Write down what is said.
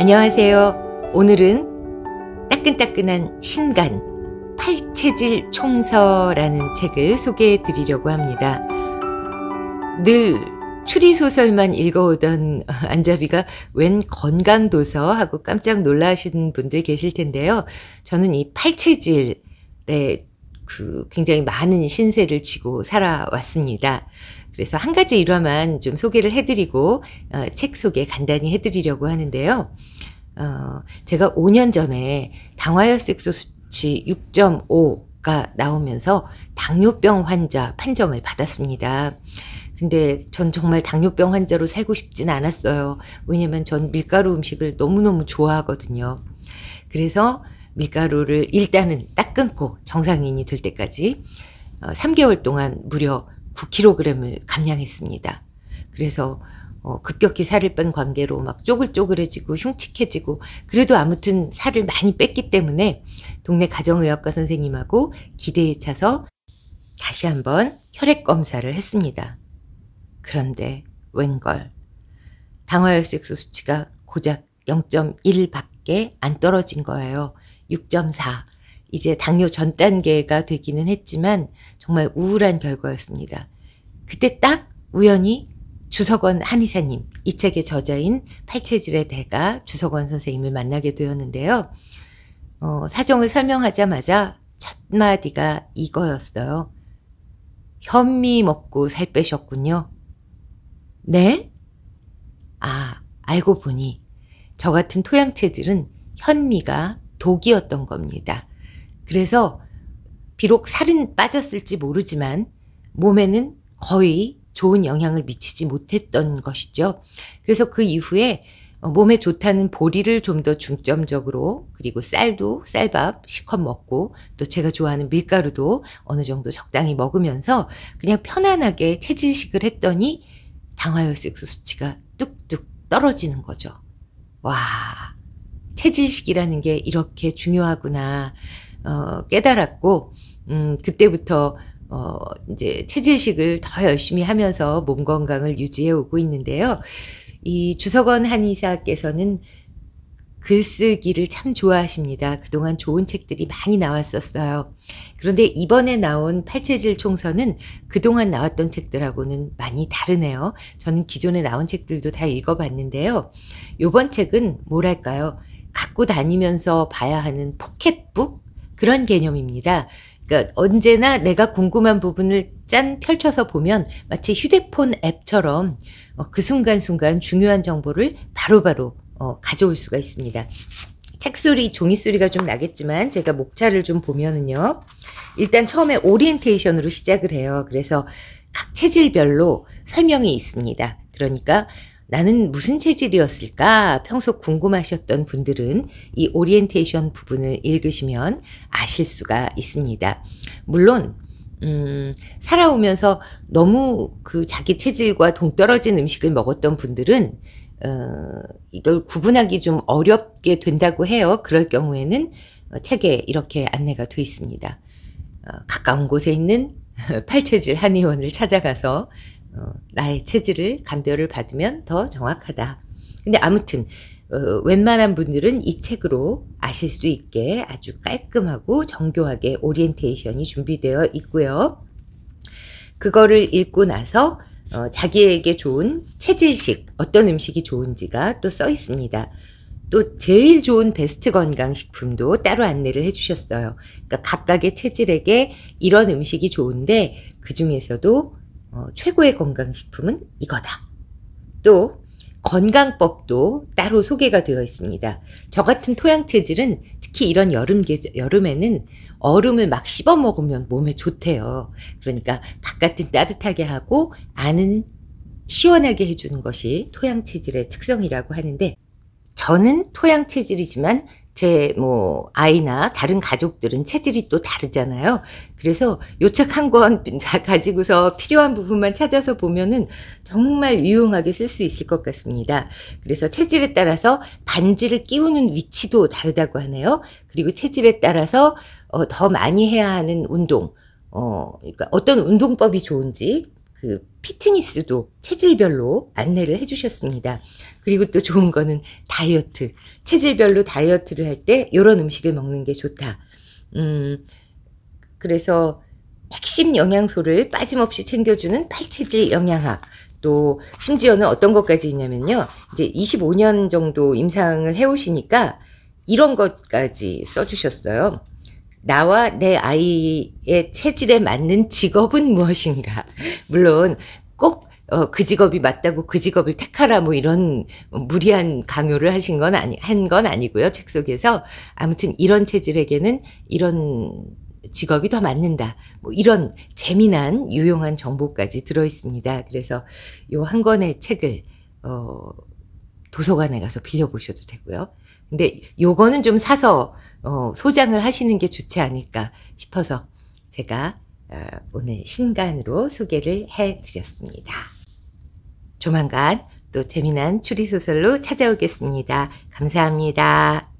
안녕하세요. 오늘은 따끈따끈한 신간 팔체질 총서라는 책을 소개해 드리려고 합니다. 늘 추리소설만 읽어오던 안자비가 웬 건강도서 하고 깜짝 놀라시는 분들 계실 텐데요. 저는 이 팔체질에 그 굉장히 많은 신세를 지고 살아왔습니다. 그래서 한 가지 일화만 좀 소개를 해드리고 어, 책 소개 간단히 해드리려고 하는데요. 어, 제가 5년 전에 당화혈색소 수치 6.5가 나오면서 당뇨병 환자 판정을 받았습니다. 근데 전 정말 당뇨병 환자로 살고 싶진 않았어요. 왜냐면 전 밀가루 음식을 너무너무 좋아하거든요. 그래서 밀가루를 일단은 딱 끊고 정상인이 될 때까지 3개월 어, 동안 무려 9kg을 감량했습니다. 그래서 어, 급격히 살을 뺀 관계로 막 쪼글쪼글해지고 흉측해지고 그래도 아무튼 살을 많이 뺐기 때문에 동네 가정의학과 선생님하고 기대에 차서 다시 한번 혈액 검사를 했습니다. 그런데 웬걸 당화혈색소 수치가 고작 0.1밖에 안 떨어진 거예요. 6.4. 이제 당뇨 전 단계가 되기는 했지만 정말 우울한 결과였습니다. 그때 딱 우연히 주석원 한의사님, 이 책의 저자인 팔체질의 대가 주석원 선생님을 만나게 되었는데요. 어, 사정을 설명하자마자 첫 마디가 이거였어요. 현미 먹고 살 빼셨군요. 네? 아, 알고 보니 저 같은 토양 체질은 현미가 독이었던 겁니다. 그래서 비록 살은 빠졌을지 모르지만 몸에는 거의 좋은 영향을 미치지 못했던 것이죠. 그래서 그 이후에 어, 몸에 좋다는 보리를 좀 더 중점적으로 그리고 쌀도 쌀밥 시컷 먹고 또 제가 좋아하는 밀가루도 어느 정도 적당히 먹으면서 그냥 편안하게 체질식을 했더니 당화혈색소 수치가 뚝뚝 떨어지는 거죠. 와, 체질식이라는 게 이렇게 중요하구나. 어, 깨달았고, 음, 그때부터 어, 이제 체질식을 더 열심히 하면서 몸 건강을 유지해 오고 있는데요. 이 주석원 한의사께서는 글쓰기를 참 좋아하십니다. 그동안 좋은 책들이 많이 나왔었어요. 그런데 이번에 나온 팔체질 총서는 그동안 나왔던 책들하고는 많이 다르네요. 저는 기존에 나온 책들도 다 읽어봤는데요. 요번 책은 뭐랄까요? 갖고 다니면서 봐야 하는 포켓북? 그런 개념입니다. 그러니까 언제나 내가 궁금한 부분을 짠 펼쳐서 보면 마치 휴대폰 앱처럼 어, 그 순간순간 중요한 정보를 바로바로 바로 어, 가져올 수가 있습니다. 책소리, 종이소리가 좀 나겠지만 제가 목차를 좀 보면은요. 일단 처음에 오리엔테이션으로 시작을 해요. 그래서 각 체질별로 설명이 있습니다. 그러니까 나는 무슨 체질이었을까? 평소 궁금하셨던 분들은 이 오리엔테이션 부분을 읽으시면 아실 수가 있습니다. 물론, 음, 살아오면서 너무 그 자기 체질과 동떨어진 음식을 먹었던 분들은 어, 이걸 구분하기 좀 어렵게 된다고 해요. 그럴 경우에는 어, 책에 이렇게 안내가 되 있습니다. 어, 가까운 곳에 있는 팔체질 한의원을 찾아가서 어, 나의 체질을 감별을 받으면 더 정확하다. 근데 아무튼 어, 웬만한 분들은 이 책으로 아실 수 있게 아주 깔끔하고 정교하게 오리엔테이션이 준비되어 있고요. 그거를 읽고 나서 어, 자기에게 좋은 체질식 어떤 음식이 좋은지가 또 써 있습니다. 또 제일 좋은 베스트 건강식품도 따로 안내를 해주셨어요. 그러니까 각각의 체질에게 이런 음식이 좋은데 그 중에서도 어, 최고의 건강식품은 이거다. 또 건강법도 따로 소개가 되어 있습니다. 저 같은 토양 체질은 특히 이런 여름 계절, 여름에는 얼음을 막 씹어 먹으면 몸에 좋대요. 그러니까 바깥은 따뜻하게 하고 안은 시원하게 해주는 것이 토양 체질의 특성이라고 하는데 저는 토양 체질이지만 제뭐 아이나 다른 가족들은 체질이 또 다르잖아요. 그래서 요 책 한 권 가지고서 필요한 부분만 찾아서 보면은 정말 유용하게 쓸 수 있을 것 같습니다. 그래서 체질에 따라서 반지를 끼우는 위치도 다르다고 하네요. 그리고 체질에 따라서 어, 더 많이 해야 하는 운동, 어, 그러니까 어떤 운동법이 좋은지, 그 피트니스도 체질별로 안내를 해주셨습니다. 그리고 또 좋은 거는 다이어트. 체질별로 다이어트를 할 때 이런 음식을 먹는 게 좋다. 음, 그래서 핵심 영양소를 빠짐없이 챙겨주는 팔체질 영양학. 또 심지어는 어떤 것까지 있냐면요. 이제 25년 정도 임상을 해오시니까 이런 것까지 써주셨어요. 나와 내 아이의 체질에 맞는 직업은 무엇인가? 물론 꼭그 어, 직업이 맞다고 그 직업을 택하라 뭐 이런 무리한 강요를 하신 건 아니 한 건 아니고요 책 속에서 아무튼 이런 체질에게는 이런 직업이 더 맞는다. 뭐 이런 재미난 유용한 정보까지 들어 있습니다. 그래서 요한 권의 책을 어 도서관에 가서 빌려 보셔도 되고요. 근데 요거는 좀 사서 어, 소장을 하시는 게 좋지 않을까 싶어서 제가 어, 오늘 신간으로 소개를 해드렸습니다. 조만간 또 재미난 추리소설로 찾아오겠습니다. 감사합니다.